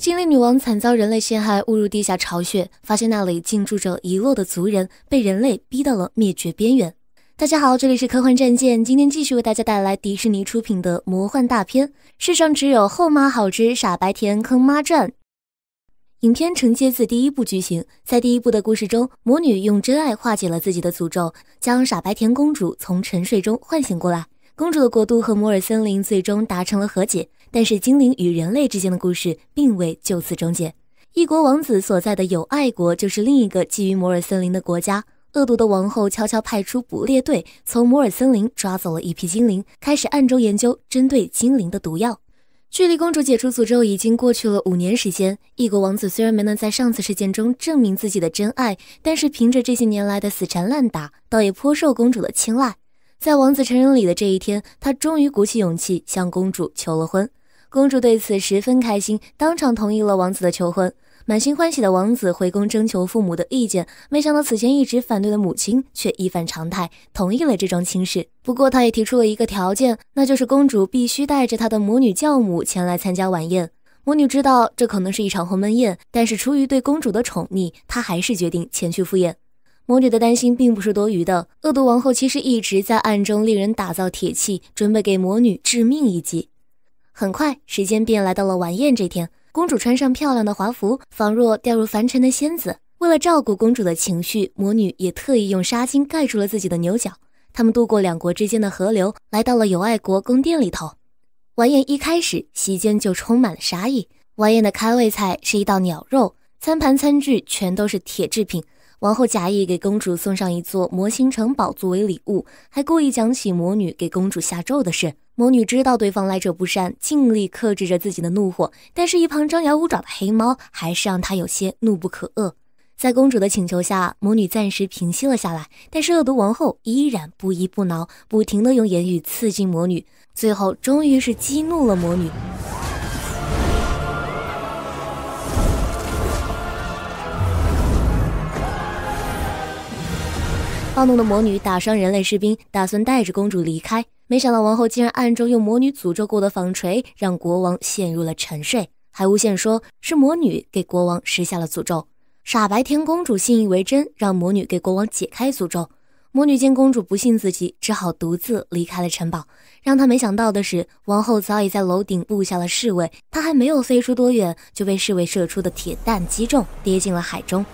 精灵女王惨遭人类陷害，误入地下巢穴，发现那里进驻着遗落的族人，被人类逼到了灭绝边缘。大家好，这里是科幻战舰，今天继续为大家带来迪士尼出品的魔幻大片《世上只有后妈好之傻白甜坑妈传》。影片承接自第一部剧情，在第一部的故事中，魔女用真爱化解了自己的诅咒，将傻白甜公主从沉睡中唤醒过来。公主的国度和摩尔森林最终达成了和解，但是精灵与人类之间的故事并未就此终结。异国王子所在的友爱国就是另一个基于摩尔森林的国家。恶毒的王后悄悄派出捕猎队，从摩尔森林抓走了一批精灵，开始暗中研究针对精灵的毒药。距离公主解除诅咒已经过去了五年时间。异国王子虽然没能在上次事件中证明自己的真爱，但是凭着这些年来的死缠烂打，倒也颇受公主的青睐。在王子成人礼的这一天，他终于鼓起勇气向公主求了婚。公主对此十分开心，当场同意了王子的求婚。满心欢喜的王子回宫征求父母的意见，没想到此前一直反对的母亲却一反常态同意了这桩亲事。不过，他也提出了一个条件，那就是公主必须带着她的母女教母前来参加晚宴。母女知道这可能是一场鸿门宴，但是出于对公主的宠溺，她还是决定前去赴宴。魔女的担心并不是多余的。恶毒王后其实一直在暗中令人打造铁器，准备给魔女致命一击。很快，时间便来到了晚宴这天。公主穿上漂亮的华服，仿若掉入凡尘的仙子。为了照顾公主的情绪，魔女也特意用纱巾盖住了自己的牛角。他们渡过两国之间的河流，来到了友爱国宫殿里头。晚宴一开始，席间就充满了杀意。晚宴的开胃菜是一道鸟肉，餐盘餐具全都是铁制品。王后假意给公主送上一座魔星城堡作为礼物，还故意讲起魔女给公主下咒的事。魔女知道对方来者不善，尽力克制着自己的怒火，但是，一旁张牙舞爪的黑猫还是让她有些怒不可遏。在公主的请求下，魔女暂时平息了下来，但是恶毒王后依然不依不挠，不停的用言语刺激魔女，最后终于是激怒了魔女。暴怒的魔女打伤人类士兵，打算带着公主离开，没想到王后竟然暗中用魔女诅咒过的纺锤，让国王陷入了沉睡，还诬陷说是魔女给国王施下了诅咒。傻白甜公主信以为真，让魔女给国王解开诅咒。魔女见公主不信自己，只好独自离开了城堡。让她没想到的是，王后早已在楼顶布下了侍卫，她还没有飞出多远，就被侍卫射出的铁弹击中，跌进了海中。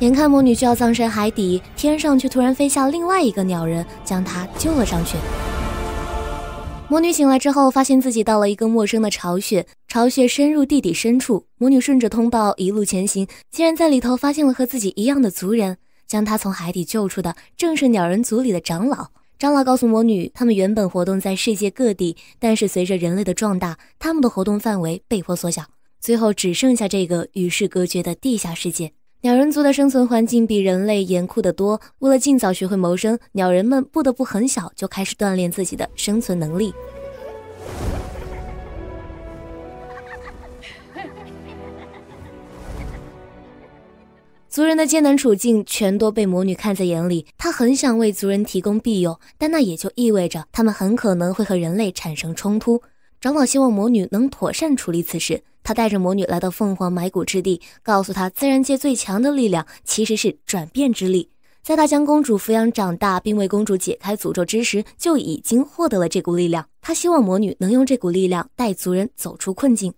眼看魔女就要葬身海底，天上却突然飞下另外一个鸟人，将她救了上去。魔女醒来之后，发现自己到了一个陌生的巢穴，巢穴深入地底深处。魔女顺着通道一路前行，竟然在里头发现了和自己一样的族人。将她从海底救出的正是鸟人族里的长老。长老告诉魔女，他们原本活动在世界各地，但是随着人类的壮大，他们的活动范围被迫缩小，最后只剩下这个与世隔绝的地下世界。鸟人族的生存环境比人类严酷得多。为了尽早学会谋生，鸟人们不得不很小就开始锻炼自己的生存能力。族人的艰难处境全都被魔女看在眼里，她很想为族人提供庇佑，但那也就意味着他们很可能会和人类产生冲突。长老希望魔女能妥善处理此事。他带着魔女来到凤凰埋骨之地，告诉她自然界最强的力量其实是转变之力。在他将公主抚养长大，并为公主解开诅咒之时，就已经获得了这股力量。他希望魔女能用这股力量带族人走出困境。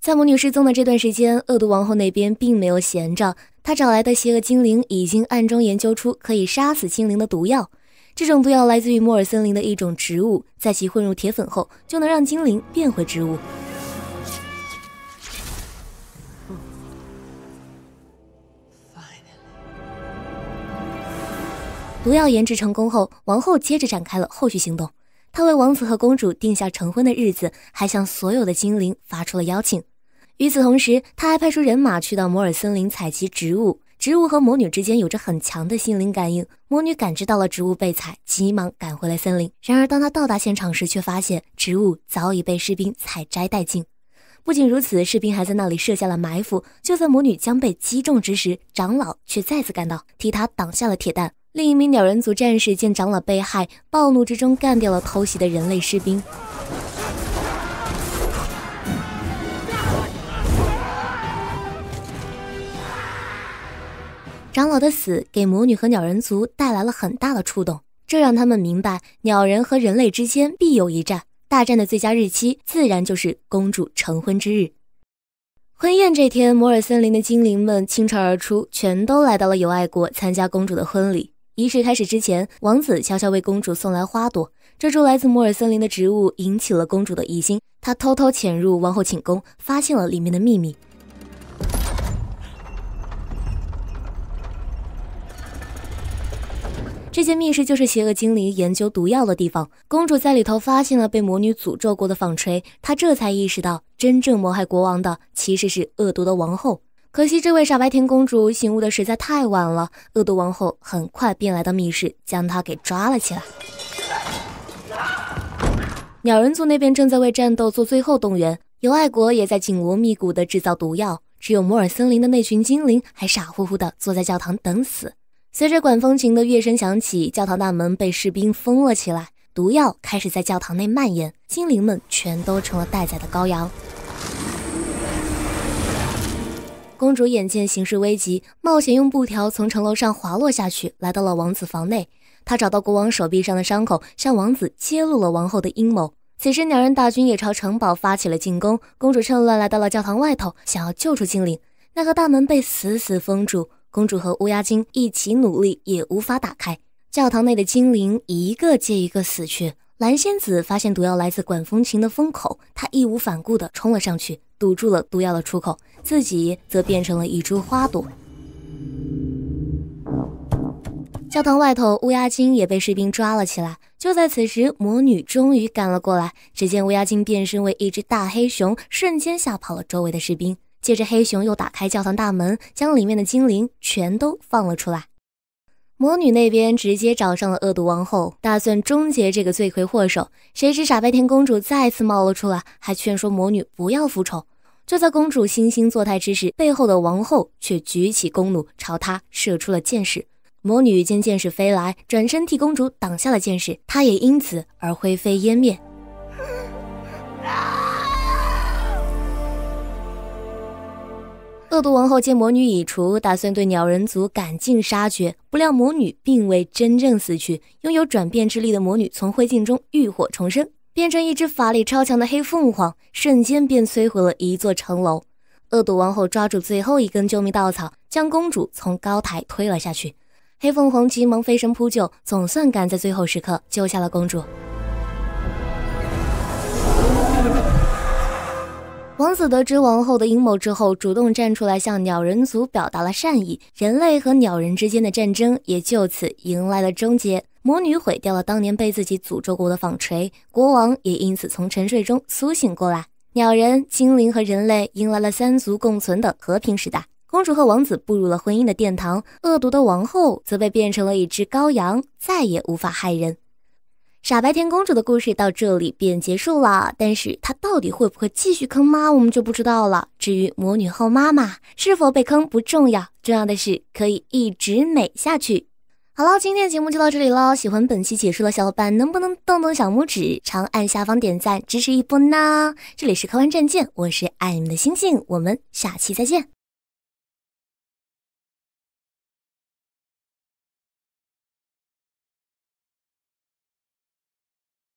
在魔女失踪的这段时间，恶毒王后那边并没有闲着，她找来的邪恶精灵已经暗中研究出可以杀死精灵的毒药。这种毒药来自于摩尔森林的一种植物，在其混入铁粉后，就能让精灵变回植物。毒药研制成功后，王后接着展开了后续行动。她为王子和公主定下成婚的日子，还向所有的精灵发出了邀请。与此同时，她还派出人马去到摩尔森林采集植物。植物和魔女之间有着很强的心灵感应，魔女感知到了植物被踩，急忙赶回了森林。然而，当她到达现场时，却发现植物早已被士兵采摘殆尽。不仅如此，士兵还在那里设下了埋伏。就在魔女将被击中之时，长老却再次赶到，替她挡下了铁蛋。另一名鸟人族战士见长老被害，暴怒之中干掉了偷袭的人类士兵。长老的死给魔女和鸟人族带来了很大的触动，这让他们明白鸟人和人类之间必有一战。大战的最佳日期自然就是公主成婚之日。婚宴这天，摩尔森林的精灵们倾巢而出，全都来到了友爱国参加公主的婚礼。仪式开始之前，王子悄悄为公主送来花朵。这株来自摩尔森林的植物引起了公主的疑心，她偷偷潜入王后寝宫，发现了里面的秘密。这间密室就是邪恶精灵研究毒药的地方。公主在里头发现了被魔女诅咒过的纺锤，她这才意识到，真正谋害国王的其实是恶毒的王后。可惜这位傻白甜公主醒悟的实在太晚了，恶毒王后很快便来到密室，将她给抓了起来。鸟人族那边正在为战斗做最后动员，尤爱国也在紧锣密鼓地制造毒药。只有摩尔森林的那群精灵还傻乎乎地坐在教堂等死。随着管风琴的乐声响起，教堂大门被士兵封了起来，毒药开始在教堂内蔓延，精灵们全都成了待宰的羔羊。公主眼见形势危急，冒险用布条从城楼上滑落下去，来到了王子房内。她找到国王手臂上的伤口，向王子揭露了王后的阴谋。此时，两人大军也朝城堡发起了进攻。公主趁乱来到了教堂外头，想要救出精灵，奈何大门被死死封住。公主和乌鸦精一起努力也无法打开教堂内的精灵一个接一个死去。蓝仙子发现毒药来自管风琴的风口，她义无反顾地冲了上去，堵住了毒药的出口，自己则变成了一株花朵。教堂外头，乌鸦精也被士兵抓了起来。就在此时，魔女终于赶了过来。只见乌鸦精变身为一只大黑熊，瞬间吓跑了周围的士兵。接着，黑熊又打开教堂大门，将里面的精灵全都放了出来。魔女那边直接找上了恶毒王后，打算终结这个罪魁祸首。谁知傻白甜公主再次冒了出来，还劝说魔女不要复仇。就在公主惺惺作态之时，背后的王后却举起弓弩朝她射出了箭矢。魔女见箭矢飞来，转身替公主挡下了箭矢，她也因此而灰飞烟灭。恶毒王后见魔女已除，打算对鸟人族赶尽杀绝。不料魔女并未真正死去，拥有转变之力的魔女从灰烬中浴火重生，变成一只法力超强的黑凤凰，瞬间便摧毁了一座城楼。恶毒王后抓住最后一根救命稻草，将公主从高台推了下去。黑凤凰急忙飞身扑救，总算赶在最后时刻救下了公主。王子得知王后的阴谋之后，主动站出来向鸟人族表达了善意。人类和鸟人之间的战争也就此迎来了终结。魔女毁掉了当年被自己诅咒过的纺锤，国王也因此从沉睡中苏醒过来。鸟人、精灵和人类迎来了三族共存的和平时代。公主和王子步入了婚姻的殿堂，恶毒的王后则被变成了一只羔羊，再也无法害人。傻白甜公主的故事到这里便结束了，但是她到底会不会继续坑妈，我们就不知道了。至于魔女后妈妈是否被坑不重要，重要的是可以一直美下去。好了，今天的节目就到这里了。喜欢本期解说的小伙伴，能不能动动小拇指，长按下方点赞支持一波呢？这里是科幻战舰，我是爱你们的星星，我们下期再见。